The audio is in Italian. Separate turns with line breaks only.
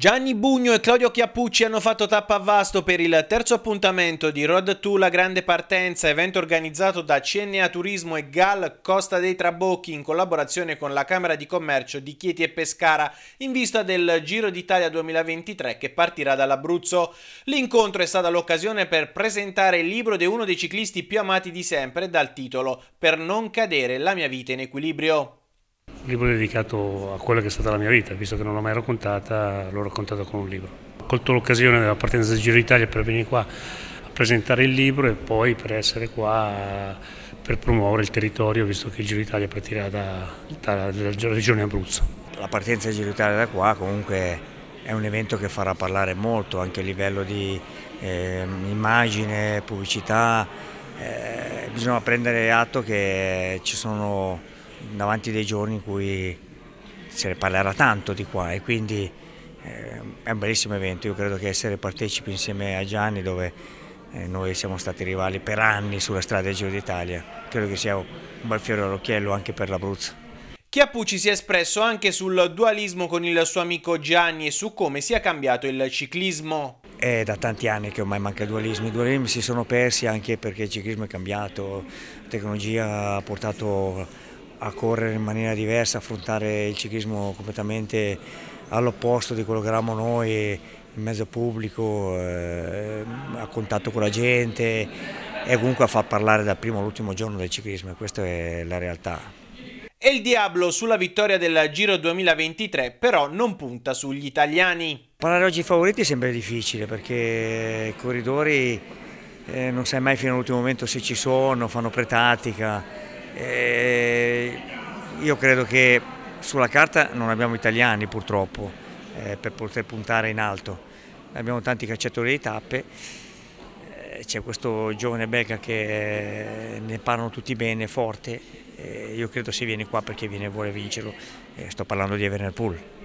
Gianni Bugno e Claudio Chiappucci hanno fatto tappa a Vasto per il terzo appuntamento di Road to la Grande Partenza, evento organizzato da CNA Turismo e GAL Costa dei Trabocchi in collaborazione con la Camera di Commercio di Chieti e Pescara in vista del Giro d'Italia 2023 che partirà dall'Abruzzo. L'incontro è stata l'occasione per presentare il libro di uno dei ciclisti più amati di sempre dal titolo Per non cadere la mia vita in equilibrio
libro dedicato a quella che è stata la mia vita, visto che non l'ho mai raccontata, l'ho raccontata con un libro. Ho colto l'occasione della partenza del Giro d'Italia per venire qua a presentare il libro e poi per essere qua per promuovere il territorio, visto che il Giro d'Italia partirà dalla da, da regione Abruzzo.
La partenza del Giro d'Italia da qua comunque è un evento che farà parlare molto anche a livello di eh, immagine, pubblicità, eh, bisogna prendere atto che ci sono davanti dei giorni in cui se ne parlerà tanto di qua e quindi eh, è un bellissimo evento, io credo che essere partecipi insieme a Gianni dove eh, noi siamo stati rivali per anni sulla strada del Giro d'Italia, credo che sia un bel fiore all'occhiello anche per l'Abruzzo.
Chiappucci si è espresso anche sul dualismo con il suo amico Gianni e su come sia cambiato il ciclismo.
È da tanti anni che ormai manca il dualismo, i dualismi si sono persi anche perché il ciclismo è cambiato, la tecnologia ha portato a correre in maniera diversa, affrontare il ciclismo completamente all'opposto di quello che eravamo noi, in mezzo pubblico, eh, a contatto con la gente e comunque a far parlare dal primo all'ultimo giorno del ciclismo e questa è la realtà.
E il diablo sulla vittoria del Giro 2023 però non punta sugli italiani.
Parlare oggi favoriti sembra difficile perché i corridori eh, non sai mai fino all'ultimo momento se ci sono, fanno pretattica
eh,
io credo che sulla carta non abbiamo italiani purtroppo eh, per poter puntare in alto, abbiamo tanti cacciatori di tappe, eh, c'è questo giovane belga che eh, ne parlano tutti bene, forte, eh, io credo se viene qua perché viene, vuole vincerlo, sto parlando di Everner Pool.